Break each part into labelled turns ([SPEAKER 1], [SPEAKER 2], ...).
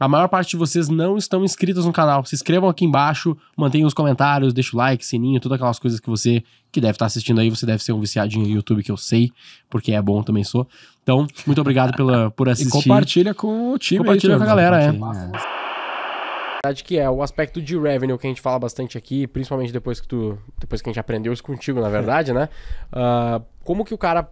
[SPEAKER 1] A maior parte de vocês não estão inscritos no canal. Se inscrevam aqui embaixo, mantenham os comentários, deixa o like, sininho, todas aquelas coisas que você que deve estar assistindo aí, você deve ser um viciadinho no YouTube que eu sei, porque é bom também sou. Então, muito obrigado pela, por assistir. E compartilha com o time. Compartilha aí, com a galera, é. verdade que é o aspecto de revenue que a gente fala bastante aqui, principalmente depois que tu, depois que a gente aprendeu isso contigo, na verdade, né? Uh, como que o cara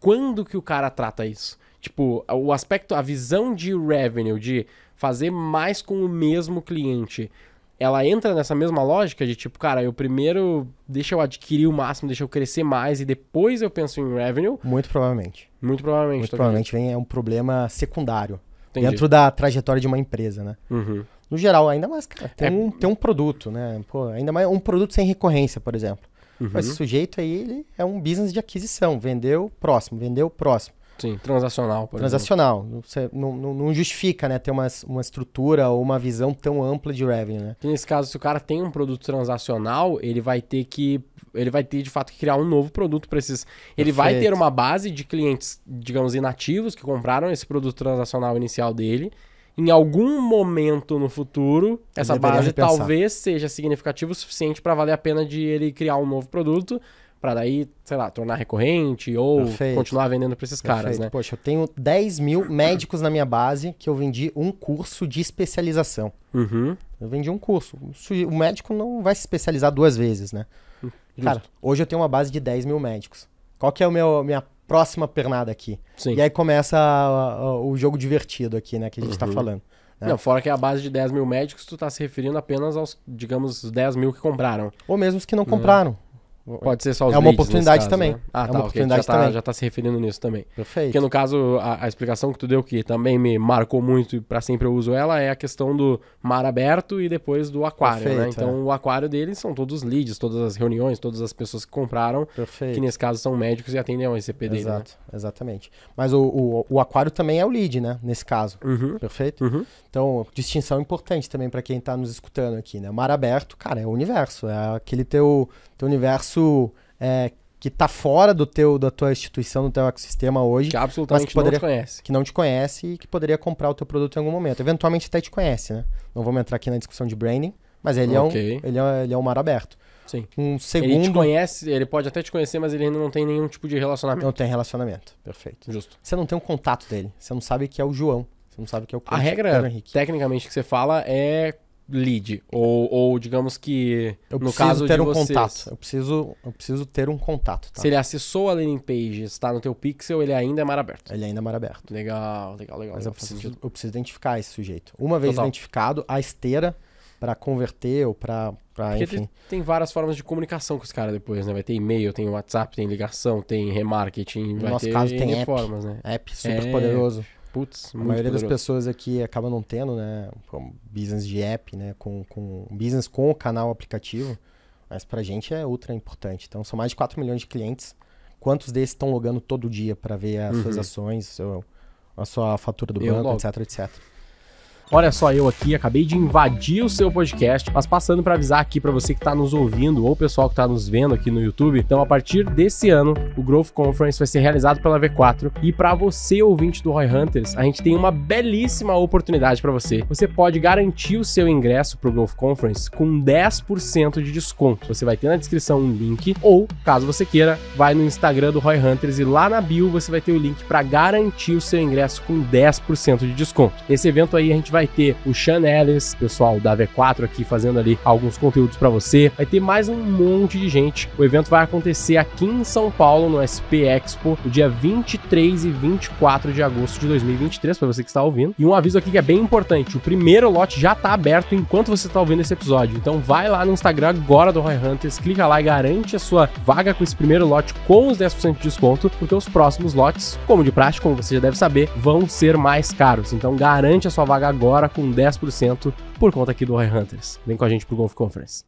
[SPEAKER 1] quando que o cara trata isso? Tipo, o aspecto, a visão de revenue, de fazer mais com o mesmo cliente, ela entra nessa mesma lógica de tipo, cara, eu primeiro deixa eu adquirir o máximo, deixa eu crescer mais e depois eu penso em revenue?
[SPEAKER 2] Muito provavelmente. Muito provavelmente. Muito provavelmente vem é um problema secundário Entendi. dentro da trajetória de uma empresa, né? Uhum. No geral, ainda mais, cara, tem, é... um, tem um produto, né? Pô, ainda mais um produto sem recorrência, por exemplo. Uhum. Mas esse sujeito aí, ele é um business de aquisição. Vendeu, próximo. Vendeu, próximo. Sim, transacional, por Transacional. Exemplo. Não, não, não, justifica, né, ter uma,
[SPEAKER 1] uma estrutura ou uma visão tão ampla de revenue, né? Nesse caso, se o cara tem um produto transacional, ele vai ter que. Ele vai ter, de fato, que criar um novo produto para esses. Ele Perfeito. vai ter uma base de clientes, digamos, inativos que compraram esse produto transacional inicial dele em algum momento no futuro, essa base talvez seja significativa o suficiente para valer a pena de ele criar um novo produto para daí, sei lá, tornar recorrente ou Perfeito. continuar vendendo para esses Perfeito. caras, né?
[SPEAKER 2] Poxa, eu tenho 10
[SPEAKER 1] mil médicos na minha base que eu vendi um
[SPEAKER 2] curso de especialização. Uhum. Eu vendi um curso. O médico não vai se especializar duas vezes, né? Hum, justo. Cara, hoje eu tenho uma base de 10 mil médicos. Qual que é a minha próxima pernada aqui. Sim. E aí começa a, a, o jogo divertido aqui, né? Que a gente está uhum. falando. Né? Não,
[SPEAKER 1] fora que é a base de 10 mil médicos, tu está se referindo apenas aos, digamos, 10 mil que compraram. Ou mesmo os que não hum. compraram. Uhum.
[SPEAKER 2] Pode ser só os É uma oportunidade caso, também. Né? É ah, é tá, uma oportunidade já, tá, já tá se
[SPEAKER 1] referindo nisso também. Perfeito. Porque no caso, a, a explicação que tu deu que também me marcou muito e pra sempre eu uso ela é a questão do mar aberto e depois do aquário, né? Perfeito, né? Então é. o aquário deles são todos os leads, todas as reuniões, todas as pessoas que compraram, Perfeito. que nesse caso são médicos e atendem ao ICP dele. Né? Exato, né? exatamente. Mas o, o, o, aquário também é o lead, né? Nesse caso. Uhum. Perfeito? Uhum.
[SPEAKER 2] Então, distinção importante também para quem tá nos escutando aqui, né? Mar aberto, cara, é o universo, é aquele teu, teu universo isso é, que está fora do teu, da tua instituição, do teu ecossistema hoje. Que absolutamente mas que poderia, não te conhece. Que não te conhece e que poderia comprar o teu produto em algum momento. Eventualmente até te conhece, né? Não vamos entrar aqui na discussão de branding, mas ele, okay. é, um, ele, é, ele é um mar aberto. Sim. Um segundo... Ele te
[SPEAKER 1] conhece, ele pode até te conhecer, mas ele ainda não tem nenhum tipo de relacionamento. Não tem
[SPEAKER 2] relacionamento, perfeito. Justo. Você não tem um contato dele, você não sabe que é o João, você não sabe que é o A regra,
[SPEAKER 1] tecnicamente, que você fala é lead. Ou, ou digamos que. Eu no caso ter de um vocês, contato.
[SPEAKER 2] Eu preciso, eu preciso ter um contato. Tá? Se ele
[SPEAKER 1] acessou a landing page, está no teu pixel, ele ainda é mar aberto. Ele ainda é mar aberto. Legal, legal, legal. Mas legal, eu, preciso, eu preciso identificar esse sujeito.
[SPEAKER 2] Uma vez Total. identificado, a esteira para converter ou para enfim.
[SPEAKER 1] Tem várias formas de comunicação com os caras depois, né? Vai ter e-mail, tem WhatsApp, tem ligação, tem remarketing, no vai nosso ter caso, tem app, formas, né? App super é... poderoso. Putz, a maioria poderoso. das
[SPEAKER 2] pessoas aqui acaba não tendo, né? Um business de app, né? Com, com business com o canal aplicativo. Mas pra gente é ultra importante. Então são mais de 4 milhões de clientes. Quantos desses estão logando todo dia para ver as uhum. suas ações, seu, a sua fatura do banco, etc, etc.
[SPEAKER 1] Olha só eu aqui, acabei de invadir o seu podcast, mas passando para avisar aqui para você que está nos ouvindo ou o pessoal que está nos vendo aqui no YouTube. Então, a partir desse ano, o Growth Conference vai ser realizado pela V4 e para você ouvinte do Roy Hunters, a gente tem uma belíssima oportunidade para você. Você pode garantir o seu ingresso para o Growth Conference com 10% de desconto. Você vai ter na descrição um link ou, caso você queira, vai no Instagram do Roy Hunters e lá na bio você vai ter o link para garantir o seu ingresso com 10% de desconto. Esse evento aí a gente vai vai ter o Sean Ellis, pessoal da V4 aqui fazendo ali alguns conteúdos para você. Vai ter mais um monte de gente. O evento vai acontecer aqui em São Paulo, no SP Expo, no dia 23 e 24 de agosto de 2023, para você que está ouvindo. E um aviso aqui que é bem importante: o primeiro lote já está aberto enquanto você está ouvindo esse episódio. Então vai lá no Instagram agora do Roy Hunters, clica lá e garante a sua vaga com esse primeiro lote com os 10% de desconto, porque os próximos lotes, como de prática como você já deve saber, vão ser mais caros. Então garante a sua vaga agora agora com 10% por conta aqui do High Hunters. Vem com a gente pro Golf Conference.